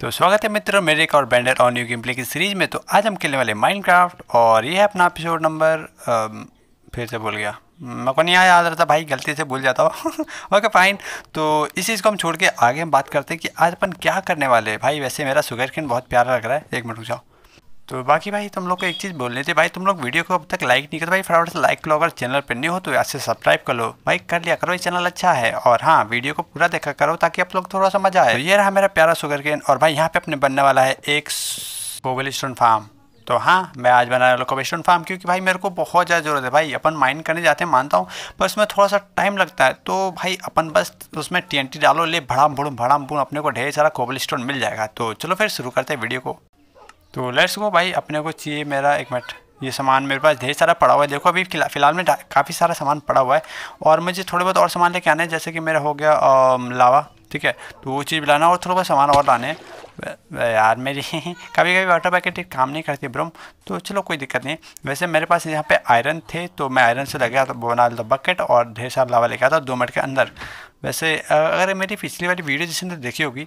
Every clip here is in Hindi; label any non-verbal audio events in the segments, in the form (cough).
तो स्वागत है मित्रों मेरे एक और बैंडर और न्यू गेम प्ले की सीरीज में तो आज हम खेलने वाले माइनक्राफ्ट और ये है अपना एपिसोड नंबर फिर से भूल गया मैं हम्म, को नहीं याद रहता भाई गलती से भूल जाता हूँ ओके (laughs) फाइन तो इस चीज़ को हम छोड़ के आगे हम बात करते हैं कि आज अपन क्या करने वाले भाई वैसे मेरा सुगर स्किन बहुत प्यारा लग रहा है एक मिनट रुक जाओ तो बाकी भाई तुम लोग को एक चीज़ बोल लेते भाई तुम लोग वीडियो को अब तक लाइक नहीं करते तो भाई फटाफट से लाइक लो अगर चैनल पर नहीं हो तो ऐसे सब्सक्राइब कर लो भाई कर लिया करो ये चैनल अच्छा है और हाँ वीडियो को पूरा देखा करो ताकि आप लोग थोड़ा सा मजा आए तो ये रहा मेरा प्यारा शुगर केन और भाई यहाँ पे अपने बनने वाला है एक पोगल स्टोन फार्म तो हाँ मैं आज बना रहा हूँ स्टोन फार्म क्योंकि भाई मेरे को बहुत ज़्यादा जरूरत है भाई अपन माइन करने जाते हैं मानता हूँ पर उसमें थोड़ा सा टाइम लगता है तो भाई अपन बस उसमें टी डालो ले भड़ाम भुड़ भड़ाम भूम अपने को ढेर सारा कोबल स्टोन मिल जाएगा तो चलो फिर शुरू करते हैं वीडियो को तो लेट्स गो भाई अपने को चाहिए मेरा एक मिनट ये सामान मेरे पास ढेर सारा पड़ा हुआ है देखो अभी फ़िलहाल में काफ़ी सारा सामान पड़ा हुआ है और मुझे थोड़े बहुत और सामान लेके आना है जैसे कि मेरा हो गया आ, लावा ठीक है तो वो चीज़ लाना और थोड़ा बहुत सामान और लाने यार मेरी कभी कभी वाटर पैकेट काम नहीं करती ब्रम तो चलो कोई दिक्कत नहीं वैसे मेरे पास यहाँ पे आयरन थे तो मैं आयरन से लगे तो बना लेता बकेट और ढेर सारा लावा लेके आता दो मिनट के अंदर वैसे अगर मेरी पिछली वाली वीडियो जिसने तो देखी होगी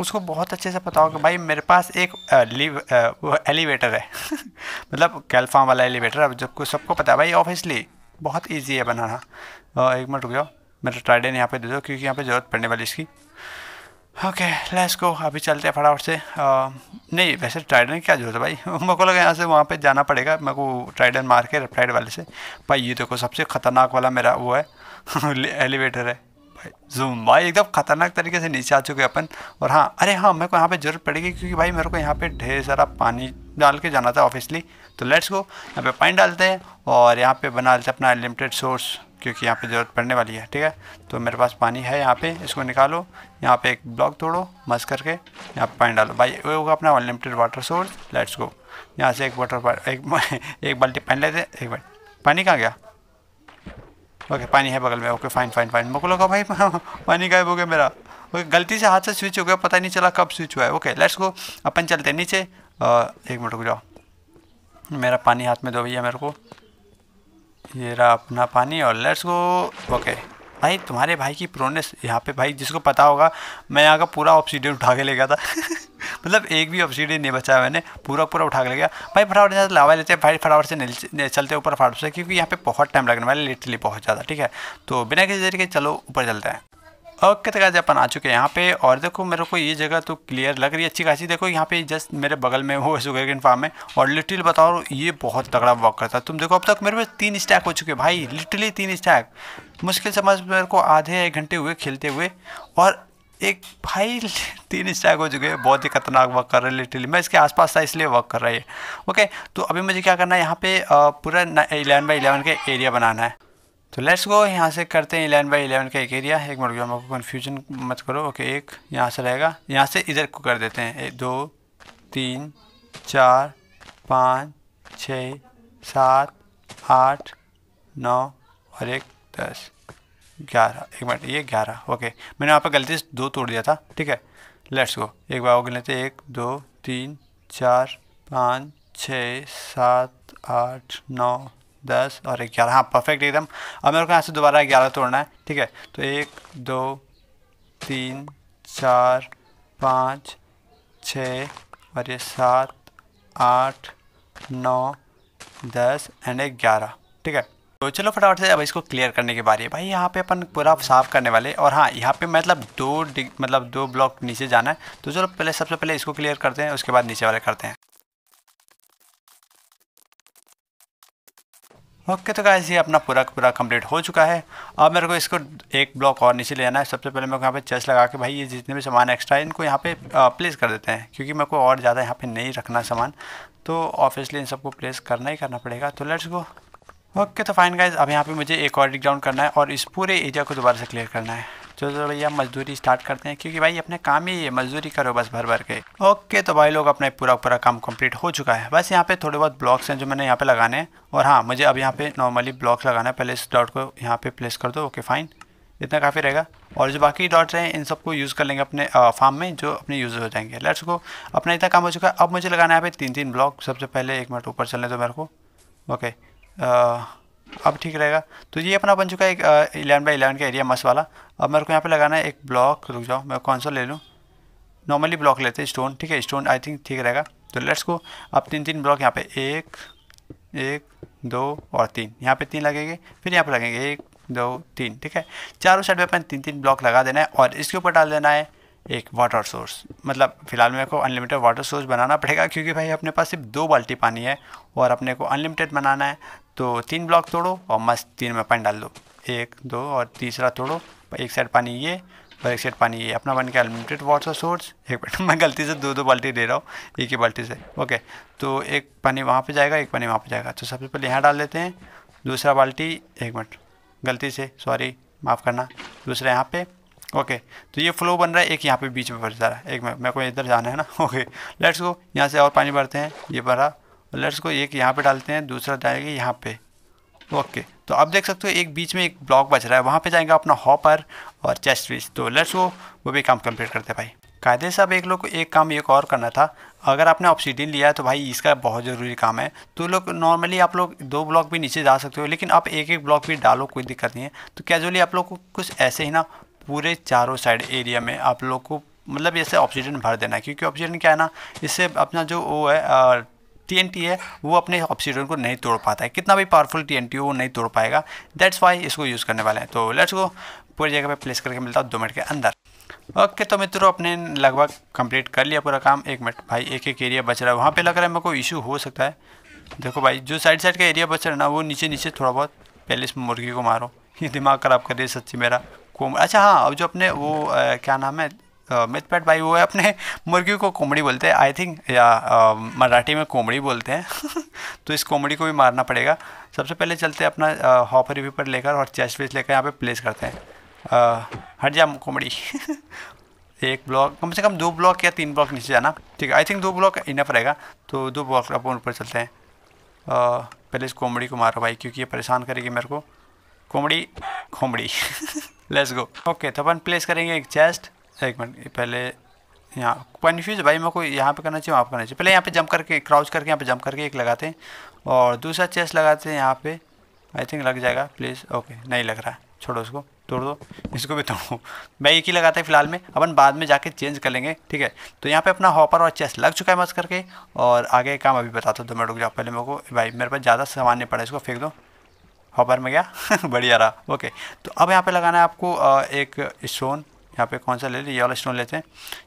उसको बहुत अच्छे से पता होगा भाई मेरे पास एक एलिवेटर है (laughs) मतलब कैल्फाम वाला एलिवेटर अब जब सबको पता है भाई ऑब्वियसली बहुत ईजी है बनाना एक मिनट रुक जाओ मेरा ट्राइडन यहाँ पे दे दो क्योंकि यहाँ पे ज़रूरत पड़ने वाली इसकी ओके लेट्स को अभी चलते हैं फटाफट से आ, नहीं वैसे ट्राइडन क्या जरूरत है भाई (laughs) मेरे को लगा यहाँ से वहाँ पर जाना पड़ेगा मेरे को ट्राइडन मार के रेप्टाइड वाले से भाई ये देखो सबसे ख़तरनाक वाला मेरा वो है (laughs) एलिवेटर है भाई जूम भाई एकदम खतरनाक तरीके से नीचे आ चुके अपन और हाँ अरे हाँ मेरे को यहाँ पे ज़रूरत पड़ेगी क्योंकि भाई मेरे को यहाँ पे ढेर सारा पानी डाल के जाना था ऑफिसली तो लेट्स गो यहाँ पे पानी डालते हैं और यहाँ पे बना लेते हैं अपना लिमिटेड सोर्स क्योंकि यहाँ पे ज़रूरत पड़ने वाली है ठीक है तो मेरे पास पानी है यहाँ पे इसको निकालो यहाँ पे एक ब्लॉक तोड़ो मस करके यहाँ पे पानी डालो भाई वो होगा अपना unlimited water source let's go यहाँ से एक वाटर एक (laughs) एक बाल्टी पानी लेते एक बाल्टी पानी कहाँ गया ओके पानी है बगल में ओके फाइन फाइन फाइन मेरे को लगा भाई पानी गायब हो गया मेरा ओके गलती से हाथ से स्विच हो गया पता नहीं चला कब स्विच हुआ है ओके लेट्स गो अपन चलते हैं नीचे आ, एक मिनट रुक जाओ मेरा पानी हाथ में दो भैया मेरे को ये रहा अपना पानी और लेट्स गो ओके भाई तुम्हारे भाई की प्रोनेस यहाँ पे भाई जिसको पता होगा मैं यहाँ का पूरा ऑप्सीडियन उठा के ले गया था (laughs) मतलब एक भी ऑप्सीडियन नहीं बचा मैंने पूरा पूरा उठा के ले गया भाई फटाफट से लावा लेते हैं भाई फटाफट से चलते ऊपर फटाफट से क्योंकि यहाँ पे बहुत टाइम लगने वाले लेटली बहुत ज़्यादा ठीक है तो बिना किसी तरीके चलो ऊपर चलते हैं ओके तो गाइस अपन आ चुके हैं यहाँ पे और देखो मेरे को ये जगह तो क्लियर लग रही है अच्छी खासी देखो यहाँ पे जस्ट मेरे बगल में वो शुगर कैन फार्म है और लिटिल बताओ ये बहुत तगड़ा वर्क करता है तुम देखो अब तक मेरे पे तीन स्टैक हो चुके भाई लिटरली तीन स्टैक मुश्किल समझ मेरे को आधे एक घंटे हुए खेलते हुए और एक भाई तीन स्टैक हो चुके हैं बहुत ही खतरनाक वर्क कर रहे हैं लिटरली मैं इसके आसपास था इसलिए वर्क कर रहा है ओके तो अभी मुझे क्या करना है यहाँ पे पूरा इलेवन बाई इलेवन का एरिया बनाना है तो लेट्स गो यहाँ से करते हैं इलेवन बाई इलेवन का एक एरिया एक मिनट गया को कन्फ्यूजन मत करो ओके एक यहाँ से रहेगा यहाँ से इधर को कर देते हैं एक दो तीन चार पाँच छ सात आठ नौ और एक दस ग्यारह एक मिनट ये ग्यारह ओके मैंने वहाँ पर गलती से दो तोड़ दिया था ठीक है लेट्स गो एक बार वो गिन लेते एक दो तीन चार पाँच छः सात आठ नौ दस और ग्यारह हाँ परफेक्ट एकदम अब मेरे को यहाँ से दोबारा ग्यारह तोड़ना है ठीक है तो एक दो तीन चार पाँच छः और ये सात आठ नौ दस एंड एक ग्यारह ठीक है तो चलो फटाफट से अब इसको क्लियर करने के बारे में भाई यहाँ पे अपन पूरा साफ करने वाले और हाँ यहाँ पे मतलब दो मतलब दो ब्लॉक नीचे जाना है तो चलो पहले सबसे पहले इसको क्लियर करते हैं उसके बाद नीचे वाले करते हैं ओके तो गाइस ये अपना पूरा पूरा कंप्लीट हो चुका है अब मेरे को इसको एक ब्लॉक और नीचे ले जाना है सबसे पहले मेरे को यहाँ पे चेस्ट लगा के भाई ये जितने भी सामान एक्स्ट्रा है इनको यहाँ पे प्लेस कर देते हैं क्योंकि मेरे को और ज़्यादा यहाँ पे नहीं रखना सामान तो ऑब्वियसली इन सबको प्लेस करना ही करना पड़ेगा तो लेट्स गो ओके तो फाइन गाइज अब यहाँ पर मुझे एक और डिक डाउन करना है और इस पूरे एरिया को दोबारा से क्लियर करना है तो चलो भैया मजदूरी स्टार्ट करते हैं क्योंकि भाई अपने काम ही है मजदूरी करो बस भर भर के ओके तो भाई लोग अपना पूरा पूरा काम कंप्लीट हो चुका है बस यहाँ पे थोड़े बहुत ब्लॉक्स हैं जो मैंने यहाँ पे लगाने हैं और हाँ मुझे अब यहाँ पे नॉर्मली ब्लॉक्स लगाना है पहले इस डॉट को यहाँ पे प्लेस कर दो ओके फाइन इतना काफ़ी रहेगा और जो बाकी डॉट्स हैं इन सबको यूज़ कर लेंगे अपने फार्म में जो अपने यूज़ हो जाएंगे लेट्स गो अपना इतना काम हो चुका है अब मुझे लगाना है यहाँ पे तीन तीन ब्लॉक सबसे पहले एक मिनट ऊपर चलने दो मेरे को ओके अब ठीक रहेगा तो ये अपना बन चुका है एक इलेवन बाई इलेवन का एरिया मस वाला अब मेरे को यहाँ पे लगाना है एक ब्लॉक रुक जाओ मैं कौन सा ले लूँ नॉर्मली ब्लॉक लेते हैं स्टोन ठीक है स्टोन आई थिंक ठीक रहेगा तो लेट्स को अब तीन तीन ब्लॉक यहाँ पे एक एक दो और तीन यहाँ पे तीन लगेंगे फिर यहाँ पे लगेंगे एक दो तीन ठीक है चारों साइड पर अपने तीन तीन ब्लॉक लगा देना है और इसके ऊपर डाल देना है एक वाटर सोर्स मतलब फ़िलहाल मेरे को अनलिमिटेड वाटर सोर्स बनाना पड़ेगा क्योंकि भाई अपने पास सिर्फ दो बाल्टी पानी है और अपने को अनलिमिटेड बनाना है तो तीन ब्लॉक तोड़ो और मस्त तीन में पानी डाल दो एक दो और तीसरा तोड़ो एक साइड पानी ये और एक साइड पानी ये अपना बन के अनलिमिटेड वाटर सोर्स एक मिनट मैं गलती से दो दो बाल्टी दे रहा हूँ एक ही बाल्टी से ओके तो एक पानी वहाँ पे जाएगा एक पानी वहाँ पे जाएगा तो सबसे पहले यहाँ डाल देते हैं दूसरा बाल्टी एक मिनट गलती से सॉरी माफ़ करना दूसरा यहाँ पे ओके तो ये फ्लो बन रहा है एक यहाँ पे बीच में भर जा रहा है एक मिनट मेरे को इधर जाना है ना ओके लेट्स गो यहाँ से और पानी भरते हैं ये भरा ब्लर्स को एक यहाँ पे डालते हैं दूसरा जाएगा यहाँ पे ओके तो अब देख सकते हो एक बीच में एक ब्लॉक बच रहा है वहाँ पे जाएंगे अपना हॉपर और चेस्ट पीस तो लेट्स वो वो भी काम कंप्लीट करते हैं भाई कायदे से अब एक लोग को एक काम एक और करना था अगर आपने ऑप्शीडिन लिया है तो भाई इसका बहुत ज़रूरी काम है तो लोग नॉर्मली आप लोग दो ब्लॉक भी नीचे जा सकते हो लेकिन आप एक एक ब्लॉक भी डालो कोई दिक्कत नहीं है तो कैजुअली आप लोग को कुछ ऐसे ही ना पूरे चारों साइड एरिया में आप लोग को मतलब ऐसे ऑक्सीजन भर देना है क्योंकि ऑक्सीजन क्या है ना इससे अपना जो वो है टी है वो अपने ऑक्सीजन को नहीं तोड़ पाता है कितना भी पावरफुल टी हो वो नहीं तोड़ पाएगा दैट्स वाई इसको यूज़ करने वाले हैं तो लेट्स गो पूरी जगह पे प्लेस करके मिलता हूँ दो मिनट के अंदर ओके okay, तो मित्रों अपने लगभग कंप्लीट कर लिया पूरा काम एक मिनट भाई एक एक एरिया बच रहा है वहाँ पर लग रहा है मेरे को इशू हो सकता है देखो भाई जो साइड साइड का एरिया बच रहा है ना वो नीचे नीचे थोड़ा बहुत पहले इस मुर्गी को मारो ये दिमाग ख़राब कर रही है सच्ची मेरा कोम अच्छा हाँ अब जो अपने वो आ, क्या नाम है मिथ पैट भाई वो है अपने (laughs) मुर्गी को कोमड़ी बोलते हैं आई थिंक या मराठी में कोमड़ी बोलते हैं (laughs) तो इस कोमड़ी को भी मारना पड़ेगा सबसे पहले चलते हैं अपना हॉफर रिव्यू पर लेकर और चेस्ट वेस्ट लेकर यहाँ पे प्लेस करते हैं हट जा कोमड़ी (laughs) एक ब्लॉक कम से कम दो ब्लॉक या तीन ब्लॉक नीचे जाना ठीक है आई थिंक दो ब्लॉक इनफ रहेगा तो दो ब्लॉक अपन ऊपर चलते हैं पहले इस कोमड़ी को मारो भाई क्योंकि ये परेशान करेगी मेरे को कोमड़ी खोमड़ी लेट्स गो ओके तो अपन प्लेस करेंगे एक चेस्ट एक मिनट पहले यहाँ कन्फ्यूज भाई मैं को यहाँ पे करना चाहिए वहाँ पे करना चाहिए पहले यहाँ पे जंप करके क्राउच करके यहाँ पे जंप करके एक लगाते हैं और दूसरा चेस लगाते हैं यहाँ पे आई थिंक लग जाएगा प्लीज़ ओके नहीं लग रहा है छोड़ो उसको तोड़ दो इसको भी तोड़ो (laughs) मैं एक ही लगाता है फिलहाल में अपन बाद में जाके चेंज कर लेंगे ठीक है तो यहाँ पे अपना हॉपर और चेस लग चुका है मस्त करके और आगे काम अभी बताता हूँ तो मैं रुक जाओ पहले मेरे को भाई मेरे पास ज़्यादा सामान नहीं पड़ा इसको फेंक दो हॉपर में गया (laughs) बढ़िया रहा ओके तो अब यहाँ पर लगाना है आपको एक स्टोन यहाँ पे कौन सा ले लें ये वाला स्टोन लेते हैं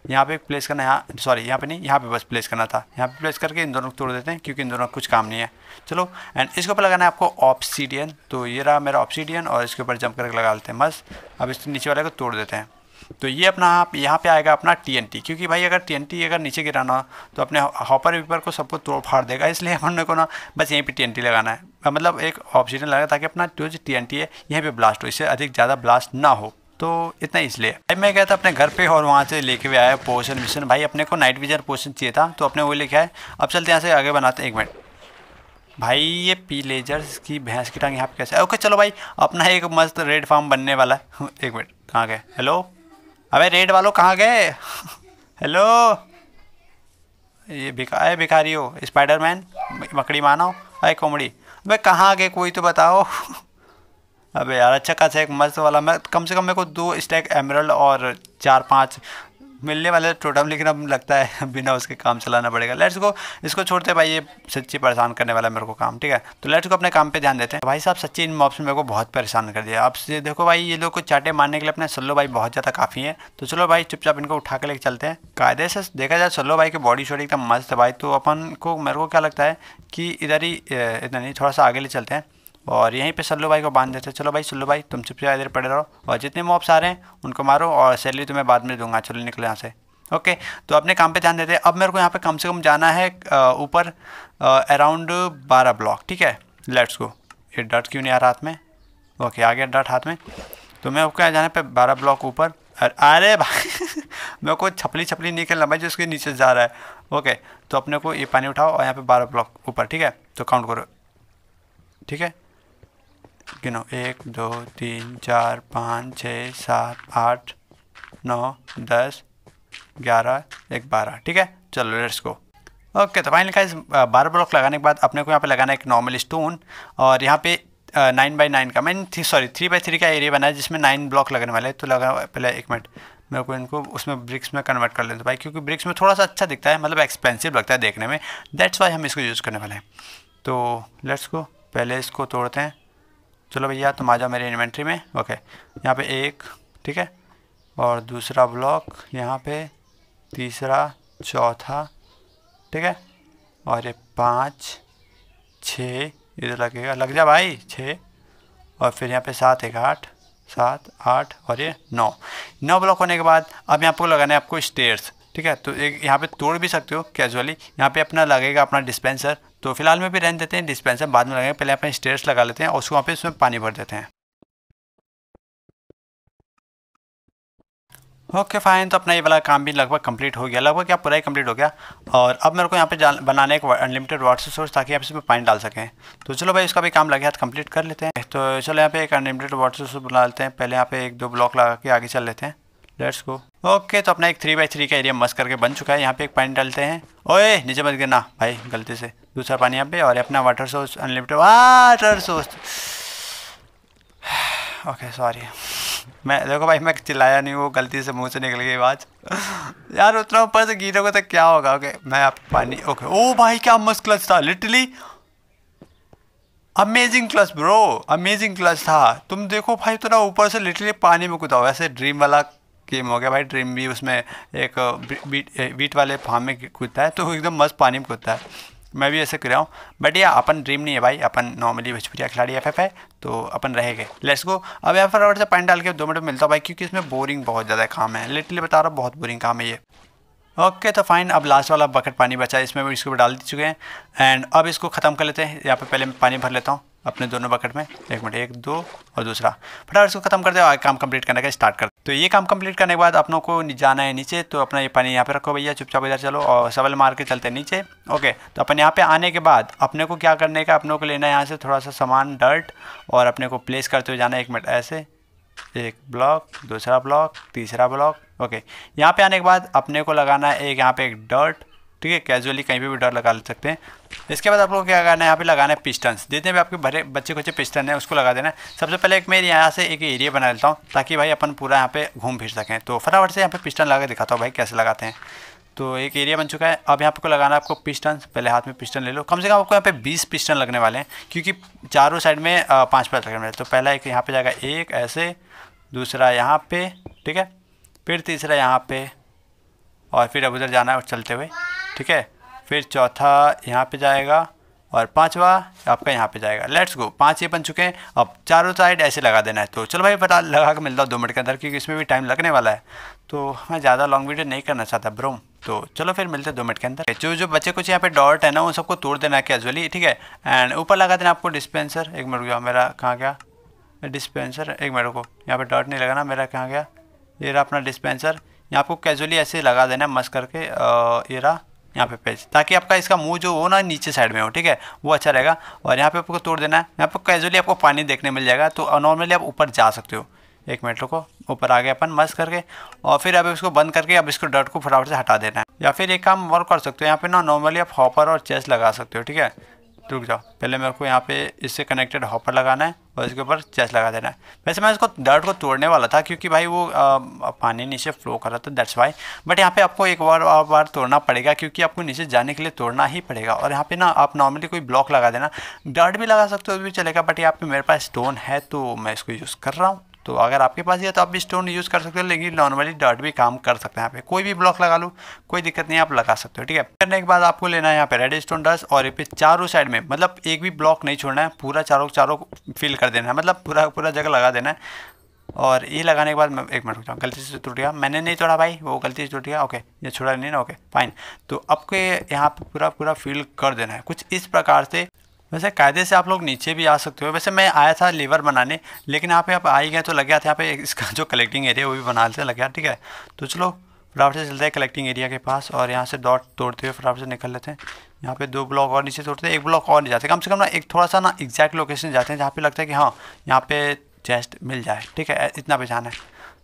यहाँ पे प्लेस करना यहाँ सॉरी यहाँ पे नहीं यहाँ पे बस प्लेस करना था यहाँ पे प्लेस करके इन दोनों को तोड़ देते हैं क्योंकि इन दोनों का कुछ काम नहीं है चलो एंड इसके ऊपर लगाना है आपको ऑप्सीडियन तो ये रहा मेरा ऑप्सीडियन और इसके ऊपर जंप करके लगा लेते हैं बस अब इस नीचे वाले को तोड़ देते हैं तो ये अपना आप यहाँ पे आएगा अपना टीएनटी क्योंकि भाई अगर टीएनटी अगर नीचे गिराना तो अपने हॉपर वीपर को सबको तोड़ फाड़ देगा इसलिए हमने को ना बस यहीं पे टीएनटी लगाना है मतलब एक ऑप्शन लगा ताकि अपना जो टी है यहीं पे ब्लास्ट हो इससे अधिक ज़्यादा ब्लास्ट ना हो तो इतना इसलिए मैं गया था अपने घर पे और वहाँ से लेके भी आया पोषण मिशन भाई अपने को नाइट विजर पोषण चाहिए था तो अपने वो लेके आए अब चलते यहाँ से आगे बनाते हैं एक मिनट भाई ये पी लेजर्स की भैंस की टांग यहाँ पे कैसे ओके चलो भाई अपना एक मस्त रेड फार्म बनने वाला है (laughs) एक मिनट कहाँ गए हेलो अबे रेड वालों कहाँ गए हेलो (laughs) ये भिखा अरे भिखारी हो स्पाइडर मैन मकड़ी मानो अरे कॉमेडी भाई कहाँ गए कोई तो बताओ (laughs) अबे यार अच्छा खासा एक मस्त वाला मैं कम से कम मेरे को दो स्टैक एमरल्ड और चार पाँच मिलने वाले टोटम लेकिन अब लगता है (laughs) बिना उसके काम चलाना पड़ेगा लेट्स को इसको छोड़ते भाई ये सच्ची परेशान करने वाला मेरे को काम ठीक है तो लेट्स को अपने काम पे ध्यान देते हैं भाई साहब सच्ची इन मॉप्स मेरे को बहुत परेशान कर दिया आप से देखो भाई ये लोग को चाटे मारने के लिए अपने सल्लो भाई बहुत ज़्यादा काफ़ी है तो चलो भाई चुपचाप इनको उठा के लेके चलते हैं कायदे से देखा जाए सल्लो भाई की बॉडी शॉडी एकदम मस्त भाई तो अपन को मेरे को क्या लगता है कि इधर ही इतना नहीं थोड़ा सा आगे ले चलते हैं और यहीं पे सल्लू भाई को बांध देते चलो भाई सल्लू भाई तुम चुप इधर पड़े रहो और जितने मॉब्स आ रहे हैं उनको मारो और सैलरी तुम्हें बाद में दूंगा चलो निकलो यहाँ से ओके तो अपने काम पे ध्यान देते हैं अब मेरे को यहाँ पे कम से कम जाना है ऊपर अराउंड बारह ब्लॉक ठीक है लेट्स गो ये डट क्यों नहीं आ रहा हाथ में ओके आ गया डट हाथ में तो मैं आपको यहाँ जाना पे बारह ब्लॉक ऊपर अरे भाई (laughs) मेरे को छपली छपली निकलना भाई जो उसके नीचे जा रहा है ओके तो अपने को ये पानी उठाओ और यहाँ पर बारह ब्लॉक ऊपर ठीक है तो काउंट करो ठीक है गिनो एक दो तीन चार पाँच छः सात आठ नौ दस ग्यारह एक बारह ठीक है चलो लेट्स गो ओके तो फाइनल का इस बारह ब्लॉक लगाने के बाद अपने को यहाँ पे लगाना है एक नॉर्मल स्टोन और यहाँ पे नाइन बाई नाइन का मैं three sorry three by three का एरिया बनाया जिसमें नाइन ब्लॉक लगने वाले हैं तो लगा पहले एक मिनट मेरे को इनको उसमें ब्रिक्स में कन्वर्ट कर लेते भाई क्योंकि ब्रिक्स में थोड़ा सा अच्छा दिखता है मतलब एक्सपेंसिव लगता है देखने में दैट्स वाई हम इसको यूज़ करने वाले हैं तो लेट्स को पहले इसको तोड़ते हैं चलो भैया तुम आ जाओ मेरे इन्वेंट्री में ओके यहाँ पे एक ठीक है और दूसरा ब्लॉक यहाँ पे तीसरा चौथा ठीक है और ये पाँच छः इधर तो लगेगा लग जा भाई छः और फिर यहाँ पे सात एक आठ सात आठ और ये नौ नौ ब्लॉक होने के बाद अब यहाँ पर लगाना है आपको स्टेयर्स ठीक है तो एक यहाँ पे तोड़ भी सकते हो कैजुअली यहाँ पे अपना लगेगा अपना डिस्पेंसर तो फिलहाल में भी रहने देते हैं डिस्पेंसर बाद में लगाएंगे पहले अपने स्टेयर्स लगा लेते हैं और उसको वहाँ पे इसमें पानी भर देते हैं ओके okay, फाइन तो अपना ये वाला काम भी लगभग कंप्लीट हो गया लगभग क्या पूरा ही कंप्लीट हो गया और अब मेरे को यहाँ पे बनाने एक अनलिमिटेड वाटर सोर्स ताकि आप इसमें पानी डाल सकें तो चलो भाई उसका भी काम लगे हाथ कंप्लीट कर लेते हैं तो चलो यहाँ पे एक अनलिमिटेड वाटर सोर्स बना लेते हैं पहले यहाँ पे एक दो ब्लॉक लगा के आगे चल लेते हैं लेट्स गो ओके तो अपना एक थ्री बाई थ्री का एरिया मस्त करके बन चुका है यहाँ पे एक पानी डालते हैं ओए नीचे मत गिरना भाई गलती से दूसरा पानी यहाँ पे और अपना water source unlimited water source okay sorry मैं देखो भाई मैं चिल्लाया नहीं वो गलती से मुंह से निकल गई आवाज (laughs) यार उतना ऊपर से गिर होगा तो क्या होगा ओके मैं आप पानी ओके ओ भाई क्या मस्त क्लच था literally amazing clutch bro amazing clutch था तुम देखो भाई उतना ऊपर से लिटरली पानी में कूदा वैसे ड्रीम वाला गेम हो गया भाई ड्रीम भी उसमें एक बीट बीट वाले फार्म में कूदता है तो एकदम मस्त पानी में कूदता है मैं भी ऐसे कर रहा हूँ बट या अपन ड्रीम नहीं है भाई अपन नॉर्मली भोजपुरिया खिलाड़ी एफ है तो अपन रह गए लेट्स गो अब यहाँ फटाफट से पानी डाल के दो मिनट में मिलता हूँ भाई क्योंकि इसमें बोरिंग बहुत ज़्यादा काम है लिटली बता रहा हूँ बहुत बोरिंग काम है ये ओके okay, तो फाइन अब लास्ट वाला बकेट पानी बचा है इसमें भी इसको डाल दी चुके हैं एंड अब इसको ख़त्म कर लेते हैं यहाँ पर पहले मैं पानी भर लेता हूँ अपने दोनों बकेट में एक मिनट एक दो और दूसरा फटाफट इसको खत्म कर दे और काम कंप्लीट करने का स्टार्ट कर तो ये काम कंप्लीट करने के बाद अपनों को जाना है नीचे तो अपना ये पानी यहाँ पे रखो भैया चुपचाप इधर चलो और सवल मार के चलते हैं नीचे ओके तो अपन यहाँ पे आने के बाद अपने को क्या करने का अपनों को लेना है यहाँ से थोड़ा सा सामान डर्ट और अपने को प्लेस करते हुए जाना है एक मिनट ऐसे एक ब्लॉक दूसरा ब्लॉक तीसरा ब्लॉक ओके यहाँ पे आने के बाद अपने को लगाना है एक यहाँ पे एक डर्ट ठीक है कैजुअली कहीं पर भी डर लगा सकते हैं इसके बाद आप लोगों को क्या लगाना है यहाँ पे लगाना है पिस्टन्स जितने भी आपके भरे बच्चे कुछ पिस्टन है उसको लगा देना है सबसे पहले एक मेरे यहाँ से एक एरिया बना लेता हूँ ताकि भाई अपन पूरा यहाँ पे घूम फिर सकें तो फटाफट से यहाँ पे पिस्टन लगा दिखाता हूँ भाई कैसे लगाते हैं तो एक एरिया बन चुका है अब यहाँ पर लगाना है आपको पिस्टन पहले हाथ में पिस्टन ले लो कम से कम आपको यहाँ पे 20 पिस्टन लगने वाले हैं क्योंकि चारों साइड में पांच पांच लगने वाले तो पहला एक यहाँ पे जाएगा एक ऐसे दूसरा यहाँ पे ठीक है फिर तीसरा यहाँ पे और फिर अब उधर जाना है चलते हुए ठीक है फिर चौथा यहाँ पे जाएगा और पांचवा आपका यहाँ पे जाएगा लेट्स गो पांच ये बन चुके हैं अब चारों साइड ऐसे लगा देना है तो चलो भाई पता लगा के मिलता हूँ दो मिनट के अंदर क्योंकि इसमें भी टाइम लगने वाला है तो मैं ज़्यादा लॉन्ग वीडियो नहीं करना चाहता ब्रोम तो चलो फिर मिलते हैं दो मिनट के अंदर जो जो बच्चे कुछ यहाँ पे डॉट है ना उन सबको तोड़ देना है कैजुअली ठीक है एंड ऊपर लगा देना आपको डिस्पेंसर एक मिनट गया मेरा कहाँ गया डिस्पेंसर एक मिनट को यहाँ पर डॉट नहीं लगाना मेरा कहाँ गया ये रहा अपना डिस्पेंसर यहाँ आपको कैजुअली ऐसे लगा देना मस्त करके ये रहा यहाँ पे पेज ताकि आपका इसका मुंह जो हो ना नीचे साइड में हो ठीक है वो अच्छा रहेगा और यहाँ पे आपको तोड़ देना है यहाँ पे कैजुअली आपको पानी देखने मिल जाएगा तो नॉर्मली आप ऊपर जा सकते हो एक मिनट को ऊपर आ गए अपन मस्त करके और फिर अब इसको बंद करके अब इसको डट को फटाफट से हटा देना है या फिर एक काम और कर सकते हो यहाँ पे ना नॉर्मली आप हॉपर और चेस्ट लगा सकते हो ठीक है रुक जाओ पहले मेरे को यहाँ पे इससे कनेक्टेड हॉपर लगाना है और इसके ऊपर चेस लगा देना है वैसे मैं इसको डर्ट को तोड़ने वाला था क्योंकि भाई वो आ, पानी नीचे फ्लो कर रहा था दैट्स वाई बट यहाँ पे आपको एक बार और बार तोड़ना पड़ेगा क्योंकि आपको नीचे जाने के लिए तोड़ना ही पड़ेगा और यहाँ पे ना आप नॉर्मली कोई ब्लॉक लगा देना डर्ट भी लगा सकते हो भी चलेगा बट यहाँ पे मेरे पास स्टोन है तो मैं इसको यूज़ कर रहा हूँ तो अगर आपके पास ये तो आप भी स्टोन यूज़ कर सकते हो लेकिन नॉर्मली डॉट भी काम कर सकते हैं यहाँ पे कोई भी ब्लॉक लगा लो कोई दिक्कत नहीं आप लगा सकते हो ठीक है करने के बाद आपको लेना है यहाँ पे रेड स्टोन डस्ट और ये पे चारों साइड में मतलब एक भी ब्लॉक नहीं छोड़ना है पूरा चारों चारों फिल कर देना है मतलब पूरा पूरा जगह लगा देना है और ये लगाने के बाद मैं एक मिनट रुकता गलती से टूट गया मैंने नहीं तोड़ा भाई वो गलती से टूट गया ओके ये छोड़ा नहीं ना ओके फाइन तो आपके यहाँ पर पूरा पूरा फिल कर देना है कुछ इस प्रकार से वैसे कायदे से आप लोग नीचे भी आ सकते हो वैसे मैं आया था लीवर बनाने लेकिन यहाँ पे आप आ ही गए तो लग गया था यहाँ पे इसका जो कलेक्टिंग एरिया वो भी बना लेते लग गया ठीक है तो चलो फटाफट से चलते हैं कलेक्टिंग एरिया के पास और यहाँ से डॉट तोड़ते हुए फटाफट से निकल लेते हैं यहाँ पे दो ब्लॉक और नीचे तोड़ते हैं एक ब्लॉक और नहीं जाते कम से कम ना एक थोड़ा सा ना एग्जैक्ट लोकेशन जाते हैं जहाँ पर लगता है कि हाँ यहाँ पे चेस्ट मिल जाए ठीक है इतना पहचान है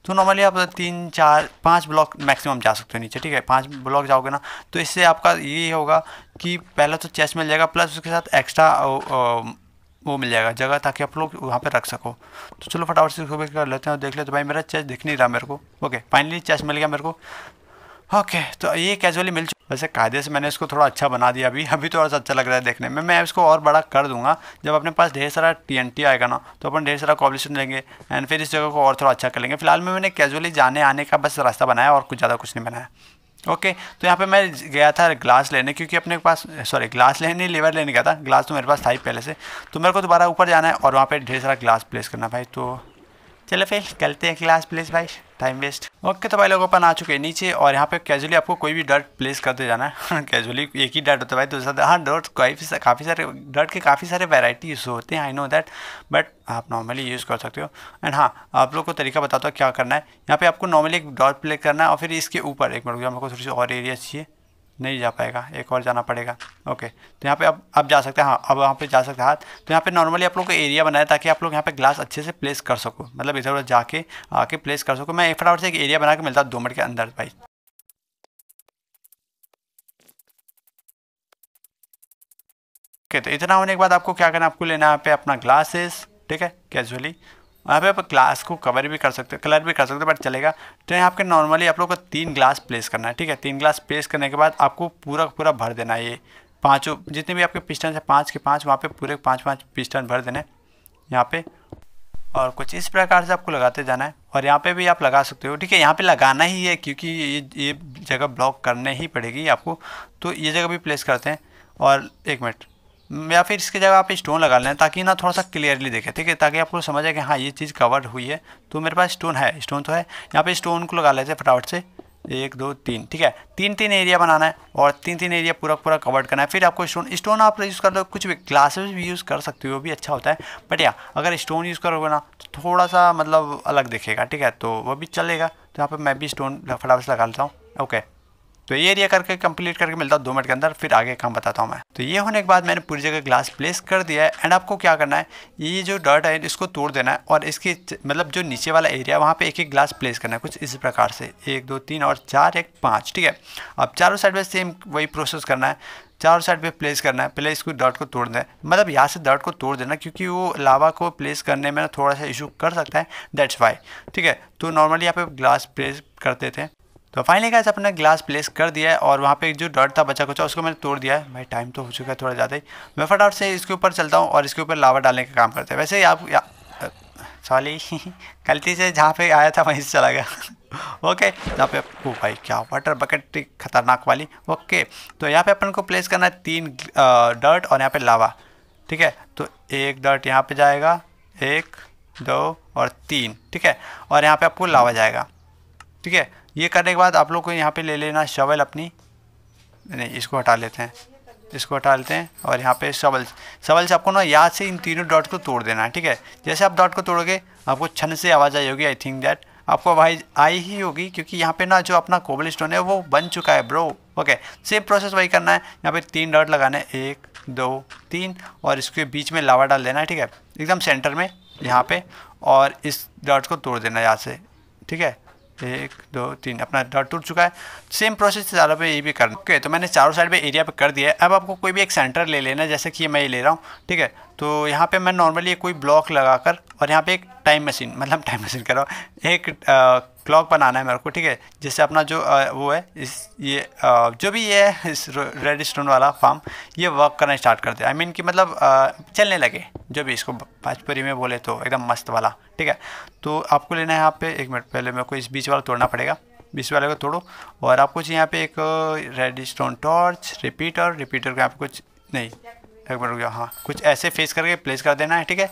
तो नॉर्मली आप तीन चार पाँच ब्लॉक मैक्सिमम जा सकते हो नीचे ठीक है पाँच ब्लॉक जाओगे ना तो इससे आपका ये होगा कि पहला तो चेस्ट मिल जाएगा प्लस उसके साथ एक्स्ट्रा वो मिल जाएगा जगह ताकि आप लोग वहाँ पे रख सको तो चलो फटाफट से सुबह कर लेते हैं और देख लेते तो भाई मेरा चेस्ट दिख नहीं रहा मेरे को ओके फाइनली चेस्ट मिल गया मेरे को ओके तो ये कैजुअली मिल चुका वैसे कायदे से मैंने इसको थोड़ा अच्छा बना दिया अभी अभी तो और अच्छा लग रहा है देखने में मैं इसको और बड़ा कर दूंगा जब अपने पास ढेर सारा टी एन टी आएगा ना तो अपन ढेर सारा कॉम्बिनेशन लेंगे एंड फिर इस जगह को और थोड़ा अच्छा कर लेंगे फिलहाल में मैंने कैजुअली जाने आने का बस रास्ता बनाया और कुछ ज़्यादा कुछ नहीं बनाया ओके okay, तो यहाँ पे मैं गया था ग्लास लेने क्योंकि अपने पास सॉरी ग्लास लेने लेवर लेने गया था ग्लास तो मेरे पास था ही पहले से तो मेरे को दोबारा ऊपर जाना है और वहाँ पे ढेर सारा ग्लास प्लेस करना भाई तो चलो फिर करते हैं क्लास प्लीज़ भाई टाइम वेस्ट ओके तो भाई लोग अपन आ चुके हैं नीचे और यहाँ पे कैजुअली आपको कोई भी डर्ट प्लेस करते जाना है कैजुअली (laughs) एक ही डर्ट होता है भाई दूसरा हाँ डर्ट काफ़ी काफ़ी सारे डर्ट के काफ़ी सारे वेराइटीज़ होते हैं आई नो दैट बट आप नॉर्मली यूज़ कर सकते हो एंड हाँ आप लोग को तरीका बताता हूँ क्या करना है यहाँ पे आपको नॉर्मली एक डॉट प्ले करना है और फिर इसके ऊपर एक मिनट आपको थोड़ी सी और एरिया चाहिए नहीं जा पाएगा एक और जाना पड़ेगा ओके तो यहाँ पे अब अब जा सकते हैं हाँ अब वहाँ पे जा सकते हैं हाथ तो यहाँ पे नॉर्मली आप लोग को एरिया बनाया ताकि आप लोग यहाँ पे ग्लास अच्छे से प्लेस कर सको मतलब इधर उधर जाके आके प्लेस कर सको मैं एक फटाफट से एक एरिया बना के मिलता दो मिनट के अंदर भाई ओके तो इतना होने के बाद आपको क्या करना आपको लेना है यहाँ पे अपना ग्लासेस ठीक है कैजुअली वहाँ पे आप ग्लास को कवर भी कर सकते हो कलर भी कर सकते हो बट चलेगा तो यहाँ पे नॉर्मली आप लोग को तीन ग्लास प्लेस करना है ठीक है तीन ग्लास प्लेस करने के बाद आपको पूरा पूरा भर देना है ये पाँचों जितने भी आपके पिस्टन है पाँच के पाँच वहाँ पे पूरे पाँच पाँच पिस्टन भर देने यहाँ पे और कुछ इस प्रकार से आपको लगाते जाना है और यहाँ पे भी आप लगा सकते हो ठीक है यहाँ पे लगाना ही है क्योंकि ये ये जगह ब्लॉक करने ही पड़ेगी आपको तो ये जगह भी प्लेस करते हैं और एक मिनट या फिर इसकी जगह आप स्टोन लगा लें ताकि ना थोड़ा सा क्लियरली देखें ठीक है ताकि आपको समझ आए कि हाँ ये चीज़ कवर हुई है तो मेरे पास स्टोन है स्टोन तो है यहाँ पे स्टोन को लगा लेते हैं फटाफट से एक दो तीन ठीक है तीन तीन एरिया बनाना है और तीन तीन एरिया पूरा पूरा कवर करना है फिर आपको स्टोन स्टोन आप यूज़ कर लो कुछ भी ग्लासेस भी यूज़ कर सकते हो वो भी अच्छा होता है बट या अगर स्टोन यूज़ करोगे ना तो थोड़ा सा मतलब अलग दिखेगा ठीक है तो वो भी चलेगा तो यहाँ पर मैं भी स्टोन फटाफट लगा लेता हूँ ओके तो ये एरिया करके कंप्लीट करके मिलता हूँ दो मिनट के अंदर फिर आगे काम बताता हूँ मैं तो ये होने के बाद मैंने पूरी जगह ग्लास प्लेस कर दिया है एंड आपको क्या करना है ये जो डर्ट है इसको तोड़ देना है और इसकी मतलब जो नीचे वाला एरिया है वहाँ पर एक एक ग्लास प्लेस करना है कुछ इस प्रकार से एक दो तीन और चार एक पाँच ठीक है अब चारों साइड में सेम वही प्रोसेस करना है चारों साइड पे प्लेस करना है पहले इसको डॉट को तोड़ दें मतलब यहाँ से डॉट को तोड़ देना क्योंकि वो लावा को प्लेस करने में थोड़ा सा इशू कर सकता है दैट्स वाई ठीक है तो नॉर्मली यहाँ पे ग्लास प्लेस करते थे तो फाइनली गैस अपने ग्लास प्लेस कर दिया है और वहाँ पे जो डॉट था बचा कुचा उसको मैंने तोड़ दिया है भाई टाइम तो हो चुका है थोड़ा ज़्यादा ही मैं फटाफट से इसके ऊपर चलता हूँ और इसके ऊपर लावा डालने का काम करते हैं वैसे ही आप सॉरी (laughs) गलती से जहाँ पे आया था वहीं से चला गया ओके (laughs) यहाँ पे ओ भाई क्या वाटर बकेट खतरनाक वाली ओके तो यहाँ पे अपन को प्लेस करना है तीन डर्ट और यहाँ पे लावा ठीक है तो एक डर्ट यहाँ पे जाएगा एक दो और तीन ठीक है और यहाँ पे आपको लावा जाएगा ठीक है ये करने के बाद आप लोग को यहाँ पे ले लेना शवल अपनी नहीं इसको हटा लेते हैं इसको हटा लेते हैं और यहाँ पे शवल शवल से आपको ना याद से इन तीनों डॉट को तोड़ देना है ठीक है जैसे आप डॉट को तोड़ोगे आपको छन से आवाज़ आई होगी आई थिंक दैट आपको आवाज आई ही होगी क्योंकि यहाँ पे ना जो अपना कोबल स्टोन है वो बन चुका है ब्रो ओके सेम प्रोसेस वही करना है यहाँ पे तीन डॉट लगाना है एक दो तीन और इसके बीच में लावा डाल देना है ठीक है एकदम सेंटर में यहाँ पे और इस डॉट को तोड़ देना है यहाँ से ठीक है एक दो तीन अपना डॉट टूट चुका है सेम प्रोसेस चारों पे ये भी करना ओके तो मैंने चारों साइड पे एरिया पे कर दिया है अब आपको कोई भी एक सेंटर ले लेना जैसे कि मैं ये ले रहा हूँ ठीक है तो यहाँ पे मैं नॉर्मली कोई ब्लॉक लगाकर और यहाँ पे एक टाइम मशीन मतलब टाइम मशीन कर रहा हूँ एक आ, क्लॉक बनाना है मेरे को ठीक है जिससे अपना जो आ, वो है इस ये आ, जो भी ये है इस रेड स्टोन वाला फार्म ये वर्क करना स्टार्ट करते हैं आई मीन कि मतलब आ, चलने लगे जो भी इसको भाजपुरी में बोले तो एकदम मस्त वाला ठीक है तो आपको लेना है यहाँ पे एक मिनट पहले मेरे को इस बीच वाला तोड़ना पड़ेगा बीच वाले को तोड़ो और आपको कुछ यहाँ पे एक redstone torch repeater repeater का आप कुछ नहीं एक मिनट रुक हाँ कुछ ऐसे फेस करके प्लेस कर देना है ठीक है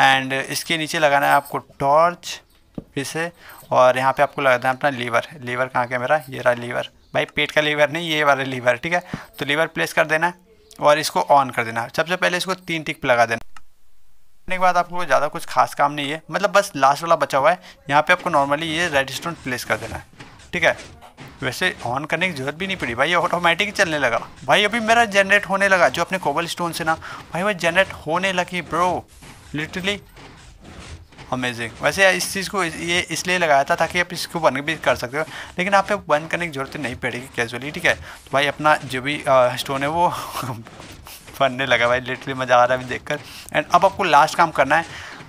एंड इसके नीचे लगाना है आपको टॉर्च फिर से और यहाँ पे आपको लगाना हैं अपना लीवर लीवर कहाँ का मेरा ये रहा लीवर भाई पेट का लीवर नहीं ये वाला लीवर ठीक है तो लीवर प्लेस कर देना और इसको ऑन कर देना सबसे पहले इसको तीन टिक लगा देना करने के बाद आपको ज़्यादा कुछ खास काम नहीं है मतलब बस लास्ट वाला बचा हुआ है यहाँ पे आपको नॉर्मली ये रेड स्टोन प्लेस कर देना है ठीक है वैसे ऑन करने की जरूरत भी नहीं पड़ी भाई ऑटोमेटिक चलने लगा भाई अभी मेरा जनरेट होने लगा जो अपने कोबल स्टोन से ना भाई वो जनरेट होने लगी ब्रो लिटरली अमेजिंग वैसे इस चीज़ को ये इसलिए लगाया था ताकि आप इसको बंद भी कर सकते हो लेकिन आप बंद करने की ज़रूरत नहीं पड़ेगी कैजुअली ठीक है तो भाई अपना जो भी स्टोन है वो (laughs) बनने लगा भाई लिटरली मज़ा आ रहा है देख कर एंड अब आपको लास्ट काम करना है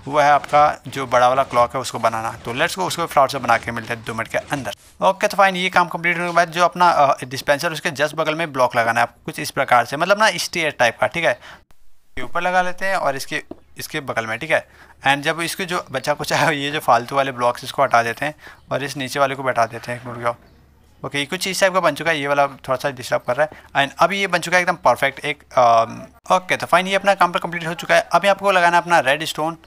वो है आपका जो बड़ा वाला क्लॉक है उसको बनाना तो लेट्स को उसको फ्लावर से बना के मिलते हैं दो मिनट के अंदर ओके तो फाइन ये काम कंप्लीट होने के बाद जो अपना डिस्पेंसर उसके जस्ट बगल में ब्लॉक लगाना है आपको कुछ इस प्रकार से मतलब ना स्टेयर टाइप का ठीक है ऊपर लगा लेते हैं और इसके इसके बगल में ठीक है एंड जब इसके जो बच्चा कुछ है ये जो फालतू वाले ब्लॉक्स इसको हटा देते हैं और इस नीचे वाले को बैठा देते हैं मुर्गियों ओके ये कुछ इस टाइप का बन चुका है ये वाला थोड़ा सा डिस्टर्ब कर रहा है एंड अभी ये बन चुका है एकदम परफेक्ट एक ओके um, तो फाइन ये अपना काम पर कंप्लीट हो चुका है अभी आपको लगाना है अपना रेड स्टोन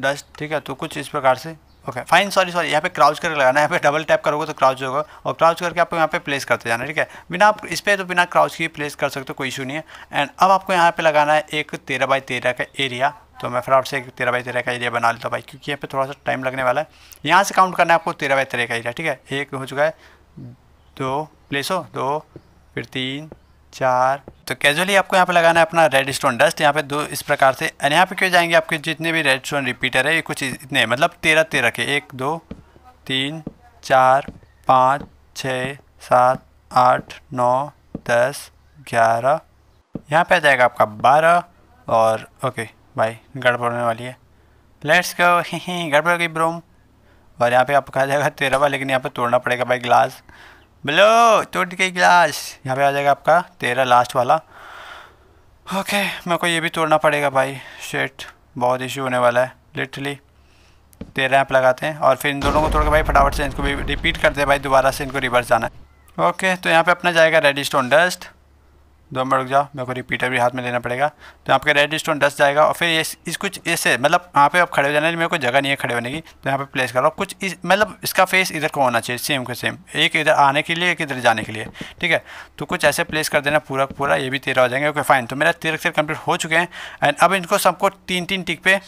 डस्ट ठीक है तो कुछ इस प्रकार से ओके फाइन सॉरी सॉरी यहाँ पे क्राउच करके लगाना है यहाँ पे डबल टैप करोगे तो क्राउच होगा और क्राउच करके आपको यहाँ पे प्लेस करते जाना ठीक है बिना आप इस पर तो बिना क्राउच के प्लेस कर सकते हो कोई इशू नहीं है एंड अब आपको यहाँ पे लगाना है एक तेरह बाई तेरह का एरिया तो मैं फटाफट से तेरह बाई तेरह का एरिया बना लेता हूँ भाई क्योंकि यहाँ पे थोड़ा सा टाइम लगने वाला है यहाँ से काउंट करना है आपको तेरह बाई तेरह का एरिया ठीक है एक हो चुका है दो प्लेस हो दो फिर तीन चार तो कैजुअली आपको यहाँ पे लगाना है अपना रेड स्टोन डस्ट यहाँ पे दो इस प्रकार से एंड यहाँ पे क्यों जाएंगे आपके जितने भी रेड स्टोन रिपीटर है ये कुछ इतने मतलब तेरह तेरह के एक दो तीन चार पाँच छः सात आठ नौ दस ग्यारह यहाँ पे आ जाएगा आपका बारह और ओके भाई गड़बड़ होने वाली है लेट्स गो (laughs) गड़बड़ गई ब्रोम और यहाँ पे आपको आ जाएगा तेरहवा लेकिन यहाँ पे तोड़ना पड़ेगा भाई गिलास बोलो तोड़ गई गिलास यहाँ पे आ जाएगा आपका तेरह लास्ट वाला ओके मेरे को ये भी तोड़ना पड़ेगा भाई शेट बहुत इशू होने वाला है लिटरली तेरह ऐप लगाते हैं और फिर इन दोनों को तोड़ के भाई फटाफट से इनको भी रिपीट करते हैं भाई दोबारा से इनको रिवर्स जाना है ओके तो यहाँ पे अपना जाएगा रेडी स्टोन डस्ट दो नंबर रुक जाओ मेरे को रिपीटर भी हाथ में लेना पड़ेगा तो यहाँ पे रेड स्टोन डस जाएगा और फिर ये इस, कुछ ऐसे मतलब यहाँ पे आप खड़े हो जाना मेरे को जगह नहीं है खड़े होने की तो यहाँ पे प्लेस करो कुछ इस मतलब इसका फेस इधर को होना चाहिए सेम को सेम एक इधर आने के लिए एक इधर जाने के लिए ठीक है तो कुछ ऐसे प्लेस कर देना पूरा पूरा ये भी तेरह हो जाएंगे ओके फाइन तो मेरा तेरह अक्षर कम्प्लीट हो चुके हैं एंड अब इनको सबको तीन तीन टिक पे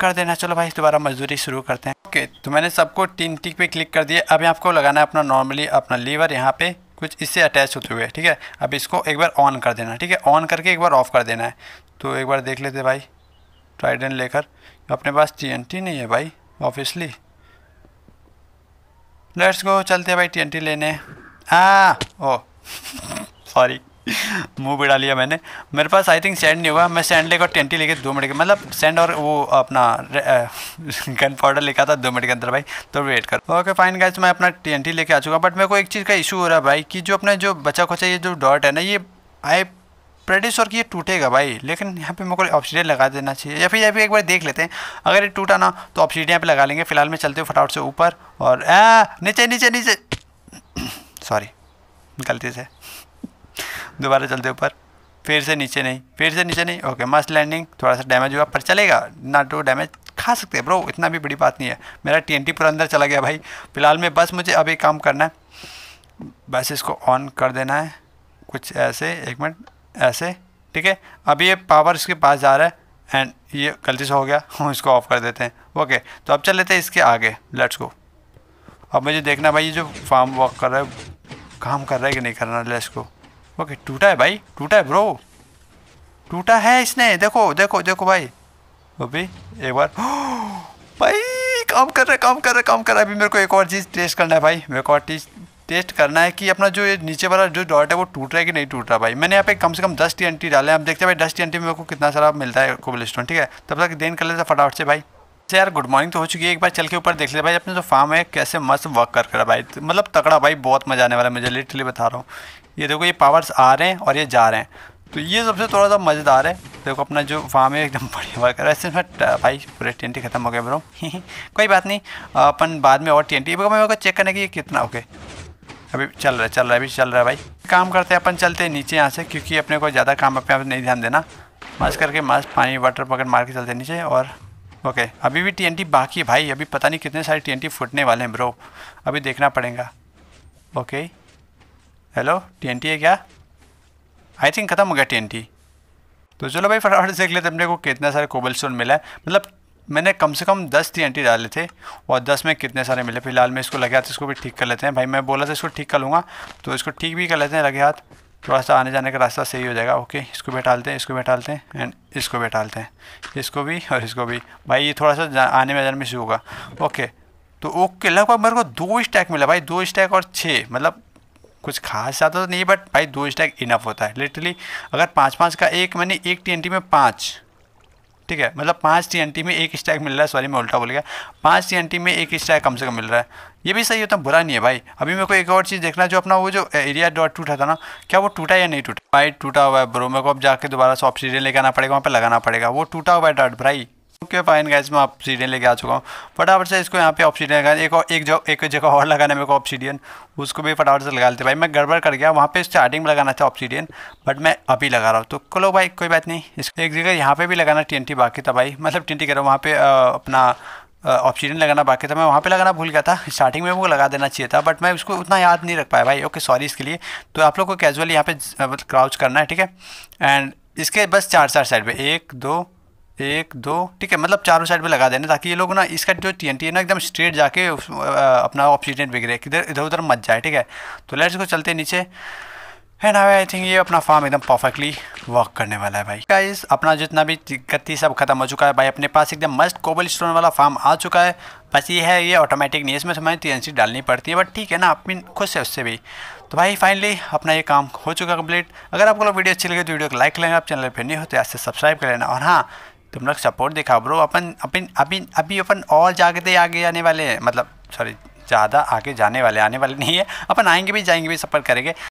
कर देना चलो भाई दोबारा मजदूरी शुरू करते हैं ओके तो मैंने सबको तीन टिक पे क्लिक कर दिया अभी आपको लगाना है अपना नॉर्मली अपना लीवर यहाँ पे कुछ इससे अटैच होते हुए ठीक है अब इसको एक बार ऑन कर देना ठीक है ऑन करके एक बार ऑफ कर देना है तो एक बार देख लेते भाई ट्राइडन लेकर अपने पास टी नहीं है भाई ऑफिसली लेट्स गो चलते हैं भाई टी लेने आ ओ सॉरी मुंह बिड़ा लिया मैंने मेरे पास आई थिंक सैंड नहीं हुआ मैं सैंड लेकर टेंटी लेके दो मिनट के मतलब सैंड और वो अपना गन पाउडर लेकर था दो मिनट के अंदर भाई तो वेट कर ओके फाइन गाइस मैं अपना टेंटी लेके आ चुका बट मेरे को एक चीज़ का इशू हो रहा है भाई कि जो अपने जो बचा खोचा ये जो डॉट है ना ये आई प्रेडिस और कि ये टूटेगा भाई लेकिन यहाँ पे मेरे को ऑप्शीडियन लगा देना चाहिए या फिर या फिर एक बार देख लेते हैं अगर ये टूटा ना तो यहाँ पे लगा लेंगे फिलहाल मैं चलते हूँ फटाफट से ऊपर और आ, नीचे नीचे नीचे सॉरी (coughs) गलती से दोबारा चलते ऊपर फिर से नीचे नहीं फिर से नीचे नहीं ओके मस्ट लैंडिंग थोड़ा सा डैमेज हुआ पर चलेगा ना टू डैमेज खा सकते हैं ब्रो इतना भी बड़ी बात नहीं है मेरा टी पूरा अंदर चला गया भाई फिलहाल में बस मुझे अब एक काम करना है बस इसको ऑन कर देना है कुछ ऐसे एक मिनट ऐसे ठीक है अब ये पावर इसके पास जा रहा है एंड ये गलती से हो गया (laughs) हम इसको ऑफ कर देते हैं ओके तो अब चल लेते हैं इसके आगे लेट्स गो अब मुझे देखना भाई ये जो फार्म वर्क कर रहा है काम कर रहा है कि नहीं कर रहा लेट्स गो ओके टूटा है भाई टूटा है ब्रो टूटा है इसने देखो देखो देखो भाई अभी एक बार (gasps) भाई काम कर रहा है काम कर रहा है काम कर रहा है अभी मेरे को एक और चीज़ टेस्ट करना है भाई मेरे को और चीज़ टेस्ट करना है कि अपना जो ये नीचे वाला जो डॉट है वो टूट रहा है कि नहीं टूट रहा भाई मैंने यहाँ पे कम से कम दस टी एंटी डाले हम देखते हैं भाई दस टी एंटी में मेरे को कितना सारा मिलता है कोबल स्टोन ठीक है तब तक देन कर लेते फटाफट से भाई अच्छा यार गुड मॉर्निंग तो हो चुकी है एक बार चल के ऊपर देख ले भाई अपने जो फार्म है कैसे मस्त वर्क कर रहा है भाई मतलब तकड़ा भाई बहुत मजा आने वाला है मुझे लिटरली बता रहा हूँ ये देखो ये पावर्स आ रहे हैं और ये जा रहे हैं तो ये सबसे थोड़ा सा मज़ेदार है देखो अपना जो फार्म है एकदम बढ़िया वर्क कर रहा है इसमें भाई पूरे टी ख़त्म हो गया ब्रो (laughs) कोई बात नहीं अपन बाद में और टी एन टी मैं चेक करने की ये कितना ओके अभी चल रहा है चल रहा है अभी चल रहा है भाई काम करते हैं अपन चलते हैं नीचे यहाँ से क्योंकि अपने को ज़्यादा काम अपने आप नहीं ध्यान देना मस्त करके मस्त पानी वाटर पकड़ मार के चलते नीचे और ओके अभी भी टी बाकी है भाई अभी पता नहीं कितने सारे टी फूटने वाले हैं ब्रो अभी देखना पड़ेगा ओके हेलो टीएनटी है क्या आई थिंक ख़त्म हो गया टीएनटी तो चलो भाई फटाफट देख लेते अपने को कितना सारे कोबल स्टोन मिला है मतलब मैंने कम से कम दस टी डाले थे और दस में कितने सारे मिले फिलहाल मैं इसको लगे हाथ इसको भी ठीक कर लेते हैं भाई मैं बोला था इसको ठीक कर लूँगा तो इसको ठीक भी कर लेते हैं लगे हाथ थोड़ा सा आने जाने का रास्ता सही हो जाएगा ओके इसको भी हैं इसको भी हैं एंड इसको भी हैं इसको भी और इसको भी भाई ये थोड़ा सा आने में जाने में शुरू होगा ओके तो ओके लगभग मेरे को दो स्टैक मिला भाई दो स्टैक और छः मतलब कुछ खास ज़्यादा तो नहीं बट भाई दो स्टैक इनफ होता है लिटरली अगर पाँच पाँच का एक मैंने एक टी में पाँच ठीक है मतलब पाँच टी में एक स्टैक मिल रहा है सॉरी मैं उल्टा बोल गया पाँच टी में एक स्टैक कम से कम मिल रहा है ये भी सही होता है तो बुरा नहीं है भाई अभी मेरे को एक और चीज़ देखना जो अपना वो जो एरिया डॉट टूटा था ना क्या वो टूटा या नहीं टूटा भाई टूटा हुआ है ब्रो मेरे को अब जाके दोबारा सॉफ्ट सीरियल लेके आना पड़ेगा वहाँ पर लगाना पड़ेगा वो टूटा हुआ है डॉट भाई ओके फाइन गाइज मैं ऑप्सीडियन लेके आ चुका हूँ फटाफट से इसको यहाँ पे ऑप्सीडियन लगा एक और एक जो एक जगह और लगाना मेरे को ऑप्सीडियन उसको भी फटाफट से लगा लेते भाई मैं गड़बड़ कर गया वहाँ पे स्टार्टिंग में लगाना था ऑप्सीडियन बट मैं अभी लगा रहा हूँ तो चलो भाई कोई बात नहीं इसको एक जगह यहाँ पे भी लगाना टी बाकी था भाई मतलब टी कह रहा हूँ वहाँ पे अपना ऑप्सीडियन लगाना बाकी था मैं वहाँ पे लगाना भूल गया था स्टार्टिंग में वो लगा देना चाहिए था बट मैं उसको उतना याद नहीं रख पाया भाई ओके सॉरी इसके लिए तो आप लोग को कैजुअली यहाँ पे क्राउच मतलब करना है ठीक है एंड इसके बस चार चार साइड पे एक दो एक दो ठीक है मतलब चारों साइड पे लगा देना ताकि ये लोग ना इसका जो टी एन टी है ना एकदम स्ट्रेट जाके अपना ऑक्सीजन बिगड़े इधर इधर उधर मत जाए ठीक है तो लेट्स को चलते नीचे है ना आई थिंक ये अपना फार्म एकदम परफेक्टली वर्क करने वाला है भाई गाइस अपना जितना भी गति सब खत्म हो चुका है भाई अपने पास एकदम मस्त कोबल स्टोन वाला फार्म आ चुका है बस ये है ये ऑटोमेटिक नहीं इसमें हमें टी एन सी डालनी पड़ती है बट ठीक है ना अपनी खुश है उससे भी तो भाई फाइनली अपना ये काम हो चुका कंप्लीट अगर आपको वीडियो अच्छी लगे तो वीडियो को लाइक करेंगे आप चैनल पर नहीं होते तो आज से सब्सक्राइब कर लेना और हाँ तुम लोग सपोर्ट दिखाओ ब्रो अपन अपन अभी अभी अपन और जागते तो आगे आने वाले हैं मतलब सॉरी ज़्यादा आगे जाने वाले आने वाले नहीं है अपन आएंगे भी जाएंगे भी सफ़र करेंगे